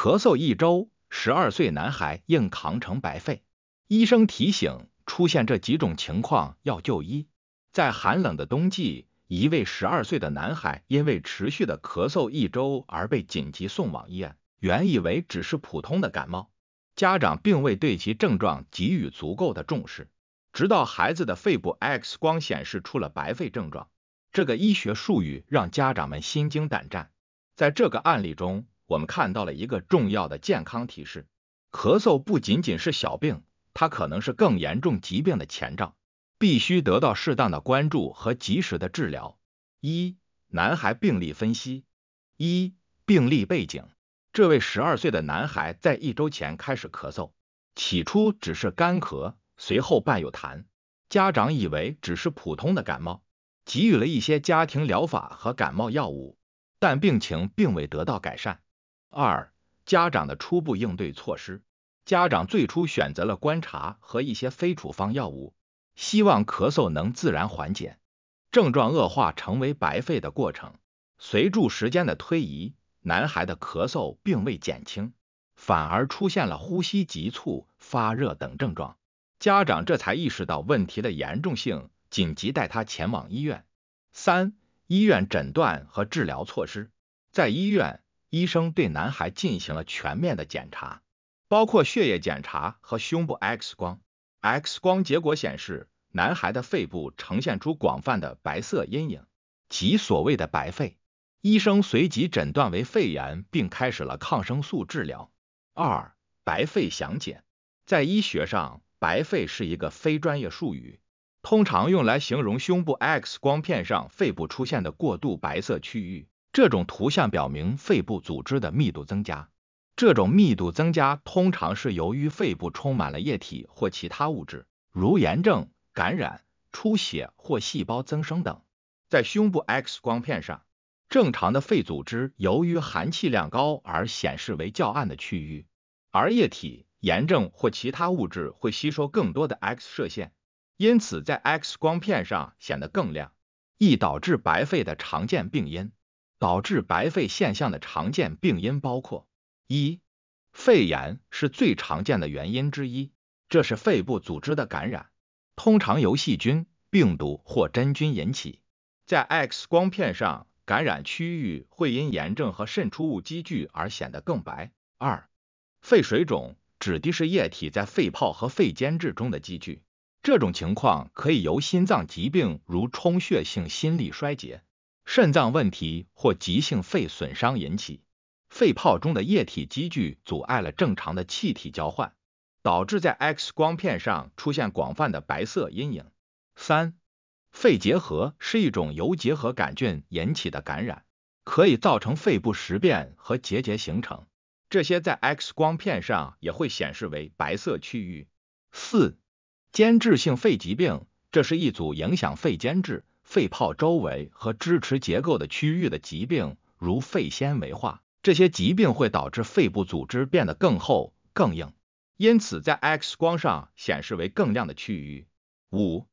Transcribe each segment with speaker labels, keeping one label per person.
Speaker 1: 咳嗽一周，十二岁男孩硬扛成白肺。医生提醒，出现这几种情况要就医。在寒冷的冬季，一位十二岁的男孩因为持续的咳嗽一周而被紧急送往医院。原以为只是普通的感冒，家长并未对其症状给予足够的重视，直到孩子的肺部 X 光显示出了白肺症状，这个医学术语让家长们心惊胆战。在这个案例中。我们看到了一个重要的健康提示：咳嗽不仅仅是小病，它可能是更严重疾病的前兆，必须得到适当的关注和及时的治疗。一男孩病例分析一病例背景：这位十二岁的男孩在一周前开始咳嗽，起初只是干咳，随后伴有痰。家长以为只是普通的感冒，给予了一些家庭疗法和感冒药物，但病情并未得到改善。二、家长的初步应对措施。家长最初选择了观察和一些非处方药物，希望咳嗽能自然缓解。症状恶化成为白肺的过程。随住时间的推移，男孩的咳嗽并未减轻，反而出现了呼吸急促、发热等症状。家长这才意识到问题的严重性，紧急带他前往医院。三、医院诊断和治疗措施。在医院。医生对男孩进行了全面的检查，包括血液检查和胸部 X 光。X 光结果显示，男孩的肺部呈现出广泛的白色阴影，即所谓的白肺。医生随即诊断为肺炎，并开始了抗生素治疗。二、白肺详解。在医学上，白肺是一个非专业术语，通常用来形容胸部 X 光片上肺部出现的过度白色区域。这种图像表明肺部组织的密度增加。这种密度增加通常是由于肺部充满了液体或其他物质，如炎症、感染、出血或细胞增生等。在胸部 X 光片上，正常的肺组织由于含气量高而显示为较暗的区域，而液体、炎症或其他物质会吸收更多的 X 射线，因此在 X 光片上显得更亮，易导致白肺的常见病因。导致白肺现象的常见病因包括：一、肺炎是最常见的原因之一，这是肺部组织的感染，通常由细菌、病毒或真菌引起，在 X 光片上，感染区域会因炎症和渗出物积聚而显得更白。二、肺水肿指的是液体在肺泡和肺间质中的积聚，这种情况可以由心脏疾病如充血性心力衰竭。肾脏问题或急性肺损伤引起，肺泡中的液体积聚阻碍了正常的气体交换，导致在 X 光片上出现广泛的白色阴影。三，肺结核是一种由结核杆菌引起的感染，可以造成肺部实变和结节形成，这些在 X 光片上也会显示为白色区域。四，间质性肺疾病，这是一组影响肺间质。肺泡周围和支持结构的区域的疾病，如肺纤维化，这些疾病会导致肺部组织变得更厚、更硬，因此在 X 光上显示为更亮的区域。五、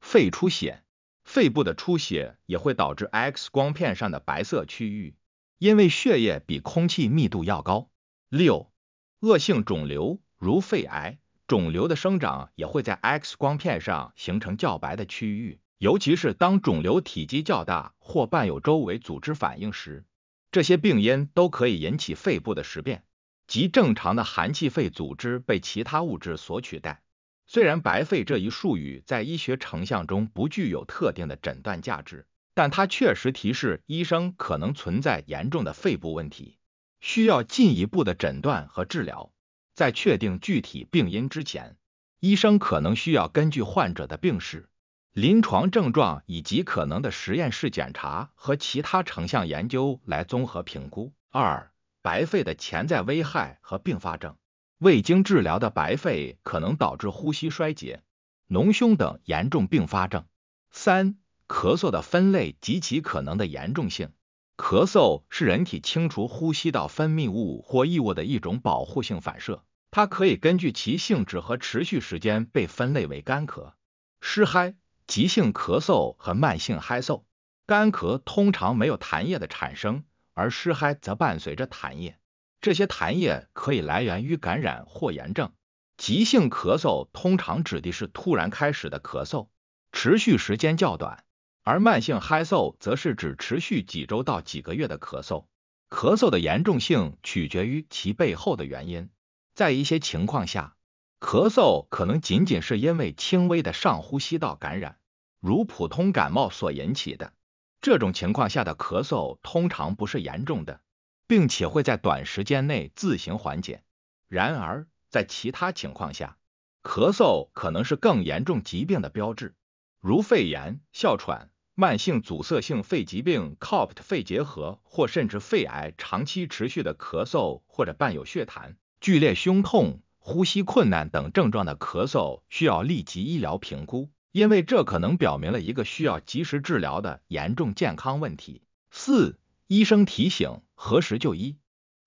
Speaker 1: 肺出血，肺部的出血也会导致 X 光片上的白色区域，因为血液比空气密度要高。六、恶性肿瘤，如肺癌，肿瘤的生长也会在 X 光片上形成较白的区域。尤其是当肿瘤体积较大或伴有周围组织反应时，这些病因都可以引起肺部的实变，即正常的寒气肺组织被其他物质所取代。虽然白肺这一术语在医学成像中不具有特定的诊断价值，但它确实提示医生可能存在严重的肺部问题，需要进一步的诊断和治疗。在确定具体病因之前，医生可能需要根据患者的病史。临床症状以及可能的实验室检查和其他成像研究来综合评估。二、白肺的潜在危害和并发症。未经治疗的白肺可能导致呼吸衰竭、脓胸等严重并发症。三、咳嗽的分类及其可能的严重性。咳嗽是人体清除呼吸道分泌物或异物的一种保护性反射，它可以根据其性质和持续时间被分类为干咳、湿嗨急性咳嗽和慢性咳嗽，干咳通常没有痰液的产生，而湿嗨则伴随着痰液。这些痰液可以来源于感染或炎症。急性咳嗽通常指的是突然开始的咳嗽，持续时间较短，而慢性咳嗽则是指持续几周到几个月的咳嗽。咳嗽的严重性取决于其背后的原因。在一些情况下，咳嗽可能仅仅是因为轻微的上呼吸道感染。如普通感冒所引起的这种情况下的咳嗽通常不是严重的，并且会在短时间内自行缓解。然而，在其他情况下，咳嗽可能是更严重疾病的标志，如肺炎、哮喘、慢性阻塞性肺疾病 （COPD）、肺结核或甚至肺癌。长期持续的咳嗽或者伴有血痰、剧烈胸痛、呼吸困难等症状的咳嗽，需要立即医疗评估。因为这可能表明了一个需要及时治疗的严重健康问题。四、医生提醒：何时就医？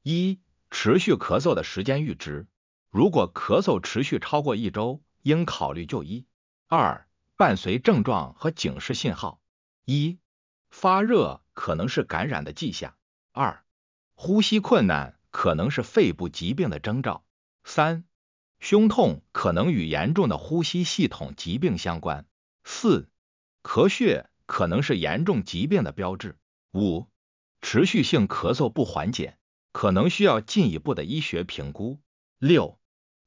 Speaker 1: 一、持续咳嗽的时间阈值。如果咳嗽持续超过一周，应考虑就医。二、伴随症状和警示信号。一、发热可能是感染的迹象。二、呼吸困难可能是肺部疾病的征兆。三。胸痛可能与严重的呼吸系统疾病相关。四、咳血可能是严重疾病的标志。五、持续性咳嗽不缓解，可能需要进一步的医学评估。六、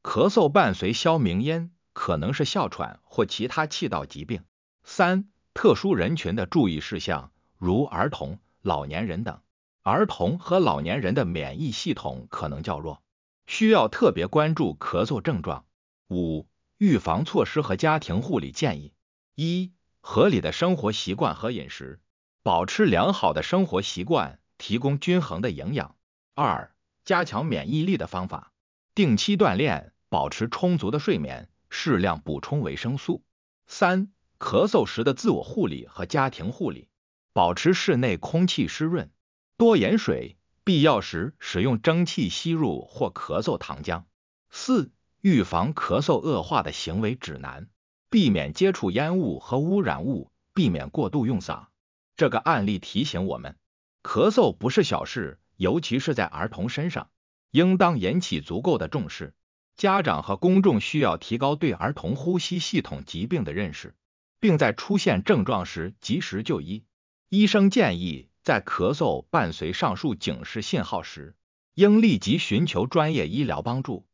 Speaker 1: 咳嗽伴随哮鸣音，可能是哮喘或其他气道疾病。三、特殊人群的注意事项，如儿童、老年人等。儿童和老年人的免疫系统可能较弱。需要特别关注咳嗽症状。五、预防措施和家庭护理建议：一、合理的生活习惯和饮食，保持良好的生活习惯，提供均衡的营养。二、加强免疫力的方法：定期锻炼，保持充足的睡眠，适量补充维生素。三、咳嗽时的自我护理和家庭护理：保持室内空气湿润，多饮水。必要时使用蒸汽吸入或咳嗽糖浆。四、预防咳嗽恶化的行为指南：避免接触烟雾和污染物，避免过度用嗓。这个案例提醒我们，咳嗽不是小事，尤其是在儿童身上，应当引起足够的重视。家长和公众需要提高对儿童呼吸系统疾病的认识，并在出现症状时及时就医。医生建议。在咳嗽伴随上述警示信号时，应立即寻求专业医疗帮助。